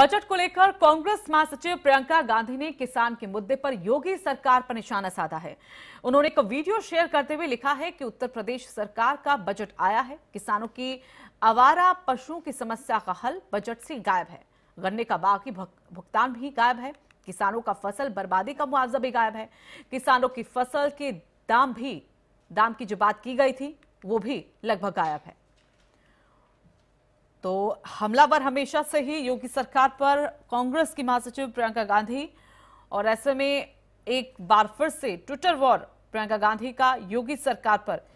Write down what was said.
budget को लेकर कांग्रेस महासचिव प्रियंका गांधी ने किसान के मुद्दे पर योगी सरकार पर निशाना साधा है उन्होंने एक वीडियो शेयर करते हुए लिखा है कि उत्तर प्रदेश सरकार का बजट आया है किसानों की आवारा पशुओं की समस्या का हल बजट से गायब है गन्ने का बाकी भुगतान भी गायब है किसानों का फसल बर्बादी का मुआवजा भी गायब है किसानों की फसल के दाम भी दाम की जो बात की गई थी वो भी लगभग गायब है तो हमलावर हमेशा से ही योगी सरकार पर कांग्रेस की महासचिव प्रियंका गांधी और ऐसे में एक बार फिर से ट्विटर वॉर प्रियंका गांधी का योगी सरकार पर